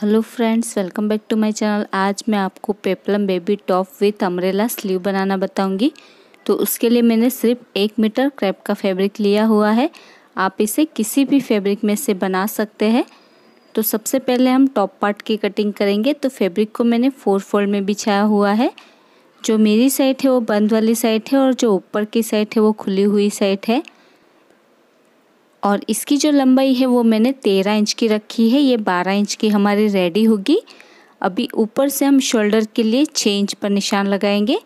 hello friends welcome back to my channel आज मैं आपको peplum baby top with umbrella sleeve बनाना बताऊंगी तो उसके लिए मैंने सिर्फ एक मीटर क्रैप का फैब्रिक लिया हुआ है आप इसे किसी भी फैब्रिक में से बना सकते हैं तो सबसे पहले हम टॉप पार्ट की कटिंग करेंगे तो फैब्रिक को मैंने फोर फोल्ड में बिछाया हुआ है जो मेरी साइड है वो बंद वाली साइड है और जो ऊपर की साइड है वो खुली हुई साइड है और इसकी जो लंबाई है वो मैंने तेरह इंच की रखी है ये बारह इंच की हमारी रेडी होगी अभी ऊपर से हम शोल्डर के लिए छः इंच पर निशान लगाएंगे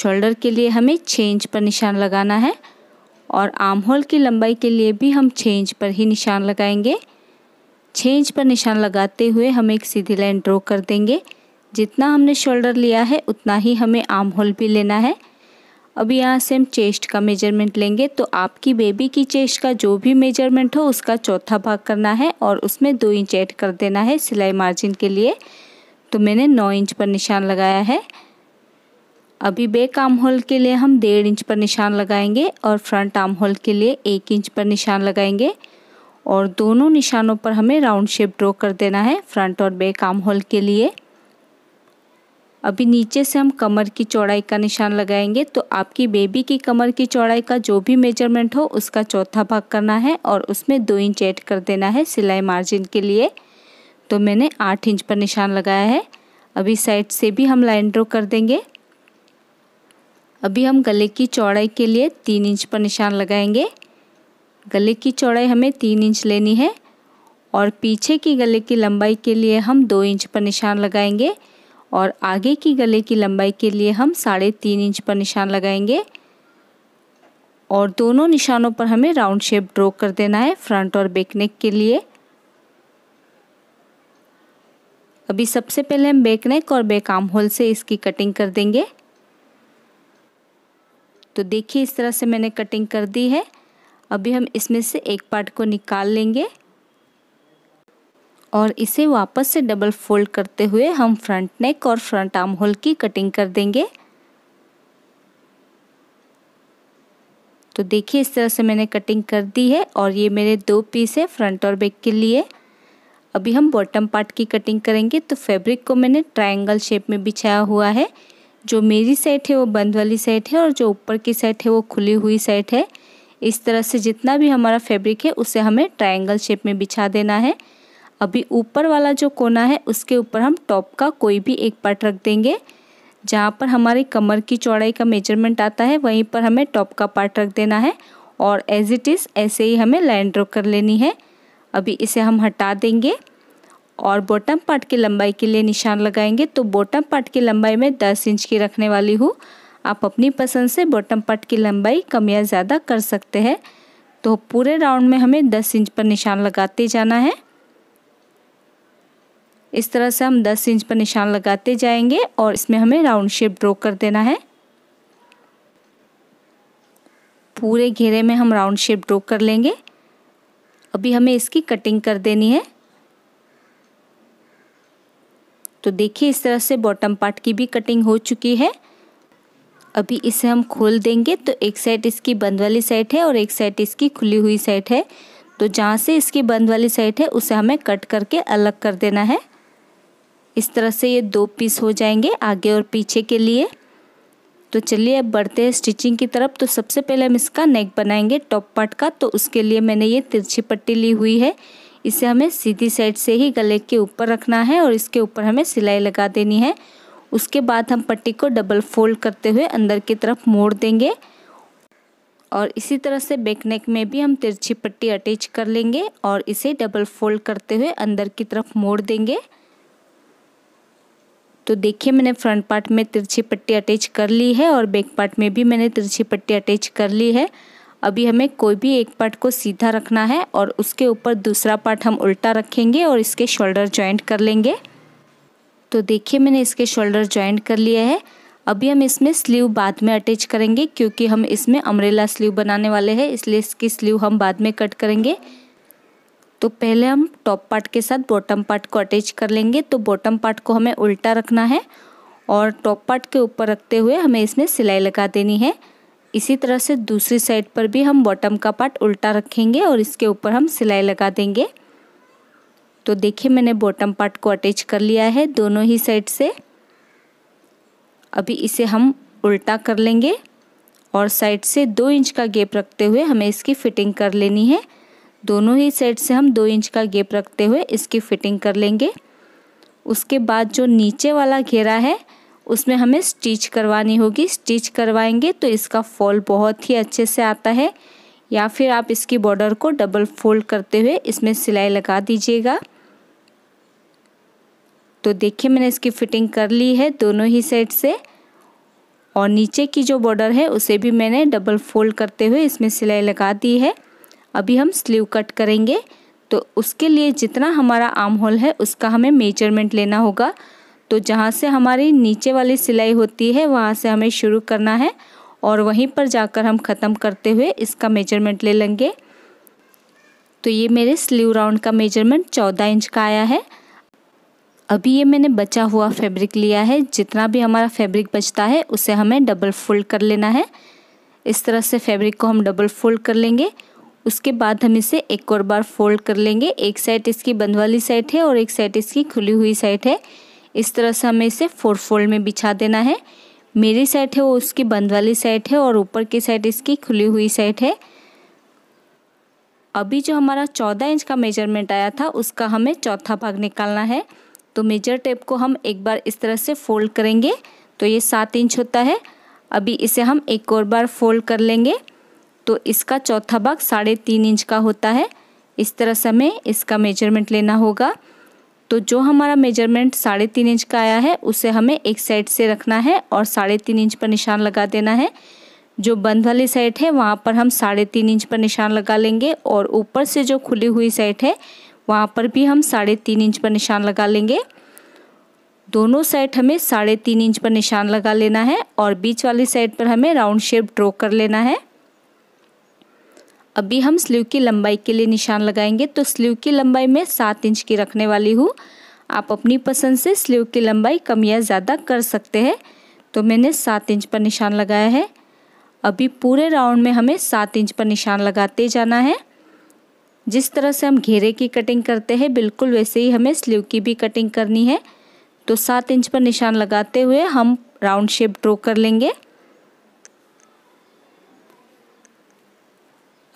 शोल्डर के लिए हमें छः इंच पर निशान लगाना है और आर्म होल की लंबाई के लिए भी हम छः इंच पर ही निशान लगाएंगे छः इंच पर निशान लगाते हुए हम एक सीधी लाइन ड्रॉ कर देंगे जितना हमने शोल्डर लिया है उतना ही हमें आर्म होल भी लेना है अब यहाँ से हम चेस्ट का मेजरमेंट लेंगे तो आपकी बेबी की चेस्ट का जो भी मेजरमेंट हो उसका चौथा भाग करना है और उसमें दो इंच ऐड कर देना है सिलाई मार्जिन के लिए तो मैंने नौ इंच पर निशान लगाया है अभी बैक आर्म होल के लिए हम डेढ़ इंच पर निशान लगाएंगे और फ्रंट आर्म होल के लिए एक इंच पर निशान लगाएंगे और दोनों निशानों पर हमें राउंड शेप ड्रॉ कर देना है फ्रंट और बैक आर्म होल के लिए अभी नीचे से हम कमर की चौड़ाई का निशान लगाएंगे तो आपकी बेबी की कमर की चौड़ाई का जो भी मेजरमेंट हो उसका चौथा भाग करना है और उसमें दो इंच ऐड कर देना है सिलाई मार्जिन के लिए तो मैंने आठ इंच पर निशान लगाया है अभी साइड से भी हम लाइन ड्रॉ कर देंगे अभी हम गले की चौड़ाई के लिए तीन इंच पर निशान लगाएंगे गले की चौड़ाई हमें तीन इंच लेनी है और पीछे की गले की लंबाई के लिए हम दो इंच पर निशान लगाएंगे और आगे की गले की लंबाई के लिए हम साढ़े तीन इंच पर निशान लगाएंगे और दोनों निशानों पर हमें राउंड शेप ड्रॉ कर देना है फ्रंट और बैक नेक के लिए अभी सबसे पहले हम बैक नेक और बैक आर्म होल से इसकी कटिंग कर देंगे तो देखिए इस तरह से मैंने कटिंग कर दी है अभी हम इसमें से एक पार्ट को निकाल लेंगे और इसे वापस से डबल फोल्ड करते हुए हम फ्रंट नेक और फ्रंट आर्म होल की कटिंग कर देंगे तो देखिए इस तरह से मैंने कटिंग कर दी है और ये मेरे दो पीस है फ्रंट और बैक के लिए अभी हम बॉटम पार्ट की कटिंग करेंगे तो फैब्रिक को मैंने ट्रायंगल शेप में बिछाया हुआ है जो मेरी सेट है वो बंद वाली सेट है और जो ऊपर की सेट है वो खुली हुई सेट है इस तरह से जितना भी हमारा फैब्रिक है उसे हमें ट्रायंगल शेप में बिछा देना है अभी ऊपर वाला जो कोना है उसके ऊपर हम टॉप का कोई भी एक पार्ट रख देंगे जहाँ पर हमारी कमर की चौड़ाई का मेजरमेंट आता है वहीं पर हमें टॉप का पार्ट रख देना है और एज इट इज़ ऐसे ही हमें लाइन ड्रॉ कर लेनी है अभी इसे हम हटा देंगे और बॉटम पार्ट की लंबाई के लिए निशान लगाएंगे तो बॉटम पार्ट की लंबाई मैं दस इंच की रखने वाली हूँ आप अपनी पसंद से बॉटम पार्ट की लंबाई कम या ज़्यादा कर सकते हैं तो पूरे राउंड में हमें दस इंच पर निशान लगाते जाना है इस तरह से हम 10 इंच पर निशान लगाते जाएंगे और इसमें हमें राउंड शेप ड्रॉ कर देना है पूरे घेरे में हम राउंड शेप ड्रॉ कर लेंगे अभी हमें इसकी कटिंग कर देनी है तो देखिए इस तरह से बॉटम पार्ट की भी कटिंग हो चुकी है अभी इसे हम खोल देंगे तो एक साइड इसकी बंद वाली साइड है और एक साइड इसकी खुली हुई साइड है तो जहाँ से इसकी बंद वाली साइड है उसे हमें कट करके अलग कर देना है इस तरह से ये दो पीस हो जाएंगे आगे और पीछे के लिए तो चलिए अब बढ़ते हैं स्टिचिंग की तरफ तो सबसे पहले हम इसका नेक बनाएंगे टॉप पार्ट का तो उसके लिए मैंने ये तिरछी पट्टी ली हुई है इसे हमें सीधी साइड से ही गले के ऊपर रखना है और इसके ऊपर हमें सिलाई लगा देनी है उसके बाद हम पट्टी को डबल फोल्ड करते हुए अंदर की तरफ मोड़ देंगे और इसी तरह से बैक नेक में भी हम तिरछी पट्टी अटैच कर लेंगे और इसे डबल फोल्ड करते हुए अंदर की तरफ मोड़ देंगे तो देखिए मैंने फ्रंट पार्ट में तिरछी पट्टी अटैच कर ली है और बैक पार्ट में भी मैंने तिरछी पट्टी अटैच कर ली है अभी हमें कोई भी एक पार्ट को सीधा रखना है और उसके ऊपर दूसरा पार्ट हम उल्टा रखेंगे और इसके शोल्डर ज्वाइंट कर लेंगे तो देखिए मैंने इसके शोल्डर ज्वाइंट कर लिया है अभी हम इसमें स्लीव बाद में अटैच करेंगे क्योंकि हम इसमें अमरेला स्लीव बनाने वाले हैं इसलिए इसकी स्लीव हम बाद में कट करेंगे तो पहले हम टॉप पार्ट के साथ बॉटम पार्ट को अटैच कर लेंगे तो बॉटम पार्ट को हमें उल्टा रखना है और टॉप पार्ट के ऊपर रखते हुए हमें इसमें सिलाई लगा देनी है इसी तरह से दूसरी साइड पर भी हम बॉटम का पार्ट उल्टा रखेंगे और इसके ऊपर हम सिलाई लगा देंगे तो देखिए मैंने बॉटम पार्ट को अटैच कर लिया है दोनों ही साइड से अभी इसे हम उल्टा कर लेंगे और साइड से दो इंच का गैप रखते हुए हमें इसकी फिटिंग कर लेनी है दोनों ही सेट से हम दो इंच का गेप रखते हुए इसकी फिटिंग कर लेंगे उसके बाद जो नीचे वाला घेरा है उसमें हमें स्टिच करवानी होगी स्टिच करवाएंगे तो इसका फॉल बहुत ही अच्छे से आता है या फिर आप इसकी बॉर्डर को डबल फोल्ड करते हुए इसमें सिलाई लगा दीजिएगा तो देखिए मैंने इसकी फिटिंग कर ली है दोनों ही साइड से और नीचे की जो बॉर्डर है उसे भी मैंने डबल फोल्ड करते हुए इसमें सिलाई लगा दी है अभी हम स्लीव कट करेंगे तो उसके लिए जितना हमारा आर्म होल है उसका हमें मेजरमेंट लेना होगा तो जहाँ से हमारी नीचे वाली सिलाई होती है वहाँ से हमें शुरू करना है और वहीं पर जाकर हम ख़त्म करते हुए इसका मेजरमेंट ले लेंगे तो ये मेरे स्लीव राउंड का मेजरमेंट चौदह इंच का आया है अभी ये मैंने बचा हुआ फैब्रिक लिया है जितना भी हमारा फैब्रिक बचता है उसे हमें डबल फोल्ड कर लेना है इस तरह से फैब्रिक को हम डबल फोल्ड कर लेंगे उसके बाद हम इसे एक और बार फोल्ड कर लेंगे एक साइड इसकी बंद वाली साइड है और एक साइड इसकी खुली हुई साइड है इस तरह से हमें इसे फोर फोल्ड में बिछा देना है मेरी साइड है वो उसकी बंद वाली साइड है और ऊपर की साइड इसकी खुली हुई साइड है अभी जो हमारा चौदह इंच का मेजरमेंट आया था उसका हमें चौथा भाग निकालना है तो मेजर टेप को हम एक बार इस तरह से फोल्ड करेंगे तो ये सात इंच होता है अभी इसे हम एक और बार फोल्ड कर लेंगे तो इसका चौथा भाग साढ़े तीन इंच का होता है इस तरह से हमें इसका मेजरमेंट लेना होगा तो जो हमारा मेजरमेंट साढ़े तीन इंच का आया है उसे हमें एक साइड से रखना है और साढ़े तीन इंच पर निशान लगा देना है जो बंद वाली साइड है वहाँ पर हम साढ़े तीन इंच पर निशान लगा लेंगे और ऊपर से जो खुली हुई साइड है वहाँ पर भी हम साढ़े तीन इंच पर निशान लगा लेंगे दोनों साइड हमें साढ़े तीन इंच पर निशान लगा लेना है और बीच वाली साइड पर हमें राउंड शेप ड्रॉ कर लेना है अभी हम स्लीव की लंबाई के लिए निशान लगाएंगे तो स्लीव की लंबाई मैं सात इंच की रखने वाली हूँ आप अपनी पसंद से स्लीव की लंबाई कम या ज़्यादा कर सकते हैं तो मैंने सात इंच पर निशान लगाया है अभी पूरे राउंड में हमें सात इंच पर निशान लगाते जाना है जिस तरह से हम घेरे की कटिंग करते हैं बिल्कुल वैसे ही हमें स्लीव की भी कटिंग करनी है तो सात इंच पर निशान लगाते हुए हम राउंड शेप ड्रॉ कर लेंगे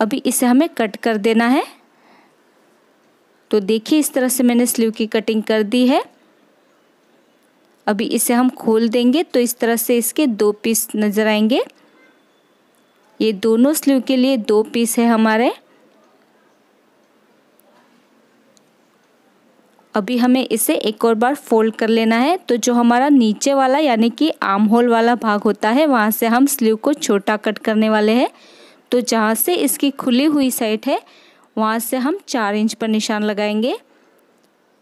अभी इसे हमें कट कर देना है तो देखिए इस तरह से मैंने स्लीव की कटिंग कर दी है अभी इसे हम खोल देंगे तो इस तरह से इसके दो पीस नज़र आएंगे ये दोनों स्लीव के लिए दो पीस है हमारे अभी हमें इसे एक और बार फोल्ड कर लेना है तो जो हमारा नीचे वाला यानी कि आर्म होल वाला भाग होता है वहाँ से हम स्लीव को छोटा कट करने वाले हैं तो जहाँ से इसकी खुली हुई साइड है वहाँ से हम चार इंच पर निशान लगाएंगे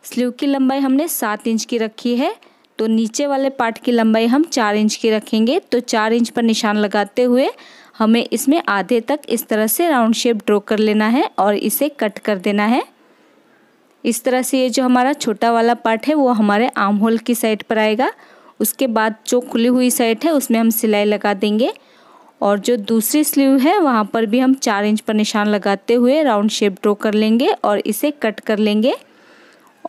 स्लीव की लंबाई हमने सात इंच की रखी है तो नीचे वाले पार्ट की लंबाई हम चार इंच की रखेंगे तो चार इंच पर निशान लगाते हुए हमें इसमें आधे तक इस तरह से राउंड शेप ड्रॉ कर लेना है और इसे कट कर देना है इस तरह से ये जो हमारा छोटा वाला पार्ट है वो हमारे आर्म होल की साइड पर आएगा उसके बाद जो खुली हुई साइड है उसमें हम सिलाई लगा देंगे और जो दूसरी स्लीव है वहाँ पर भी हम चार इंच पर निशान लगाते हुए राउंड शेप ड्रॉ कर लेंगे और इसे कट कर लेंगे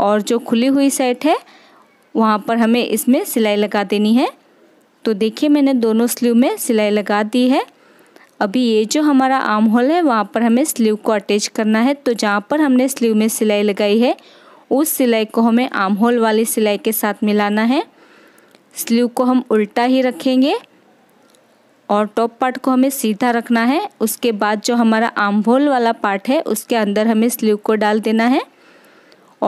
और जो खुली हुई साइड है वहाँ पर हमें इसमें सिलाई लगा देनी है तो देखिए मैंने दोनों स्लीव में सिलाई लगा दी है अभी ये जो हमारा आर्म होल है वहाँ पर हमें स्लीव को अटैच करना है तो जहाँ पर हमने स्लीव में सिलाई लगाई है उस सिलाई को हमें आर्म होल वाली सिलाई के साथ मिलाना है स्लीव को हम उल्टा ही रखेंगे और टॉप पार्ट को हमें सीधा रखना है उसके बाद जो हमारा आमभोल वाला पार्ट है उसके अंदर हमें स्लीव को डाल देना है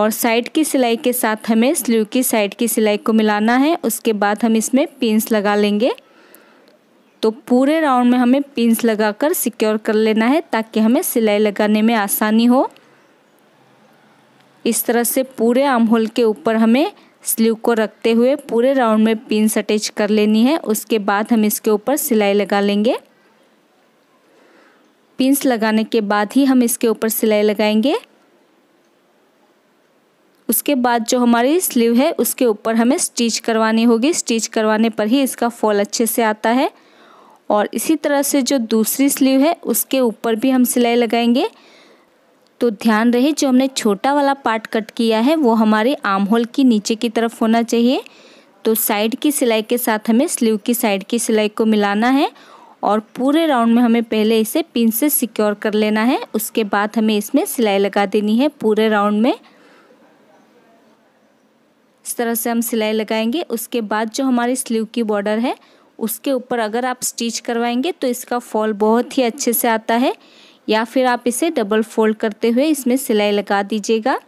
और साइड की सिलाई के साथ हमें स्लीव की साइड की सिलाई को मिलाना है उसके बाद हम इसमें पिंस लगा लेंगे तो पूरे राउंड में हमें पिंस लगाकर सिक्योर कर लेना है ताकि हमें सिलाई लगाने में आसानी हो इस तरह से पूरे आमहोल के ऊपर हमें स्लीव को रखते हुए पूरे राउंड में पिन अटैच कर लेनी है उसके बाद हम इसके ऊपर सिलाई लगा लेंगे पिंस लगाने के बाद ही हम इसके ऊपर सिलाई लगाएंगे उसके बाद जो हमारी स्लीव है उसके ऊपर हमें स्टिच करवानी होगी स्टिच करवाने पर ही इसका फॉल अच्छे से आता है और इसी तरह से जो दूसरी स्लीव है उसके ऊपर भी हम सिलाई लगाएंगे तो ध्यान रहे जो हमने छोटा वाला पार्ट कट किया है वो हमारे आर्म होल की नीचे की तरफ होना चाहिए तो साइड की सिलाई के साथ हमें स्लीव की साइड की सिलाई को मिलाना है और पूरे राउंड में हमें पहले इसे पिन से सिक्योर कर लेना है उसके बाद हमें इसमें सिलाई लगा देनी है पूरे राउंड में इस तरह से हम सिलाई लगाएंगे उसके बाद जो हमारी स्लीव की बॉर्डर है उसके ऊपर अगर आप स्टिच करवाएंगे तो इसका फॉल बहुत ही अच्छे से आता है या फिर आप इसे डबल फोल्ड करते हुए इसमें सिलाई लगा दीजिएगा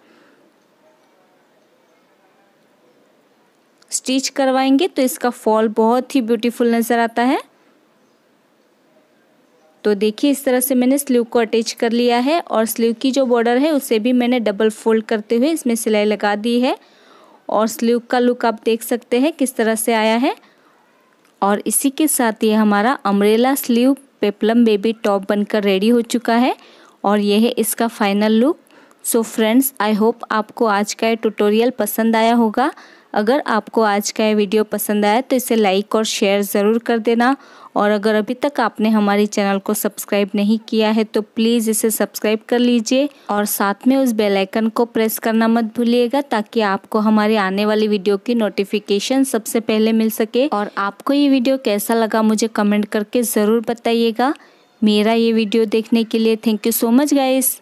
स्टिच करवाएंगे तो इसका फॉल बहुत ही ब्यूटीफुल नज़र आता है तो देखिए इस तरह से मैंने स्लीव को अटैच कर लिया है और स्लीव की जो बॉर्डर है उसे भी मैंने डबल फोल्ड करते हुए इसमें सिलाई लगा दी है और स्लीव का लुक आप देख सकते हैं किस तरह से आया है और इसी के साथ ये हमारा umbrella sleeve peplum baby top बनकर रेडी हो चुका है और यह है इसका final look so friends I hope आपको आज का ये ट्यूटोरियल पसंद आया होगा अगर आपको आज का ये वीडियो पसंद आया तो इसे लाइक और शेयर ज़रूर कर देना और अगर अभी तक आपने हमारे चैनल को सब्सक्राइब नहीं किया है तो प्लीज़ इसे सब्सक्राइब कर लीजिए और साथ में उस बेल आइकन को प्रेस करना मत भूलिएगा ताकि आपको हमारे आने वाली वीडियो की नोटिफिकेशन सबसे पहले मिल सके और आपको ये वीडियो कैसा लगा मुझे कमेंट करके ज़रूर बताइएगा मेरा ये वीडियो देखने के लिए thank you so much guys